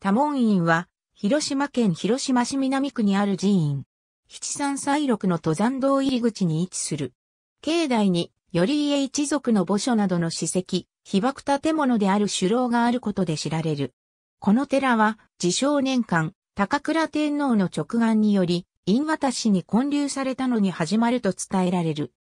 多門院は、広島県広島市南区にある寺院。七三歳六の登山道入り口に位置する。境内に、頼家一族の墓所などの史跡、被爆建物である首楼があることで知られる。この寺は、自称年間、高倉天皇の直眼により、因渡氏に建立されたのに始まると伝えられる。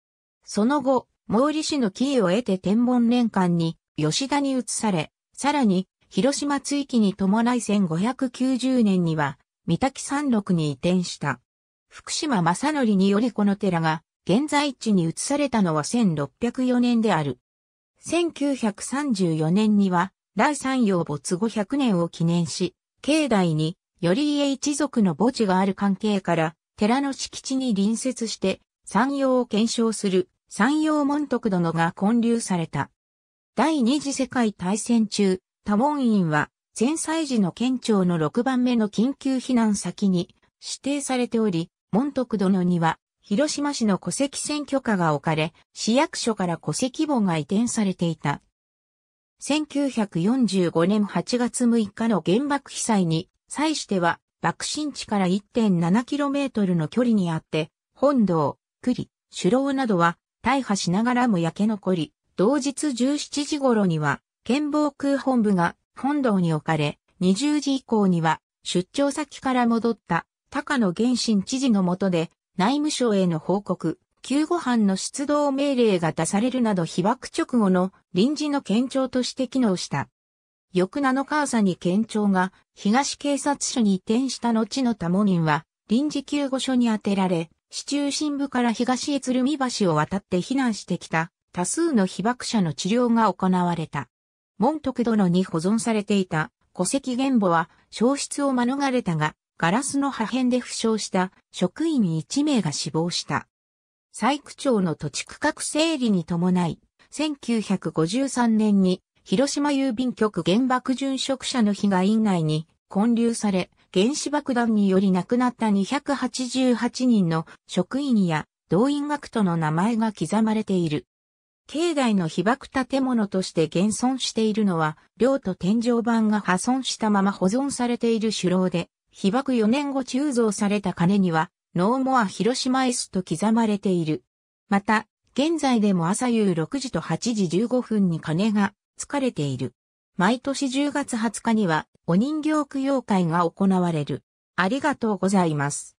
その後、毛利氏の帰ーを得て天文年間に、吉田に移され、さらに、広島追記に伴い1590年には、三滝山麓に移転した。福島正則によりこの寺が、現在地に移されたのは1604年である。1934年には、第三洋没後100年を記念し、境内に、より家一族の墓地がある関係から、寺の敷地に隣接して、山陽を検証する山陽門徳殿が建立された。第二次世界大戦中、多門院は、前祭時の県庁の6番目の緊急避難先に指定されており、門徳殿には、広島市の戸籍選挙下が置かれ、市役所から戸籍簿が移転されていた。1945年8月6日の原爆被災に際しては、爆心地から 1.7km の距離にあって、本堂、栗、首楼などは大破しながらも焼け残り、同日17時頃には県防空本部が本堂に置かれ、20時以降には出張先から戻った高野原新知事のもとで内務省への報告、救護班の出動命令が出されるなど被爆直後の臨時の県庁として機能した。翌7日朝に県庁が東警察署に移転した後の多モ人は臨時救護所に充てられ、市中心部から東へ鶴見橋を渡って避難してきた多数の被爆者の治療が行われた。門徳殿に保存されていた戸籍原簿は消失を免れたが、ガラスの破片で負傷した職員1名が死亡した。採区長の土地区画整理に伴い、1953年に広島郵便局原爆殉職者の被害院内に混流され、原子爆弾により亡くなった288人の職員や動員学徒の名前が刻まれている。境内の被爆建物として現存しているのは、両と天井板が破損したまま保存されている首楼で、被爆4年後鋳造された鐘には、ノーモア広島 S と刻まれている。また、現在でも朝夕6時と8時15分に鐘が疲れている。毎年10月20日には、お人形供養会が行われる。ありがとうございます。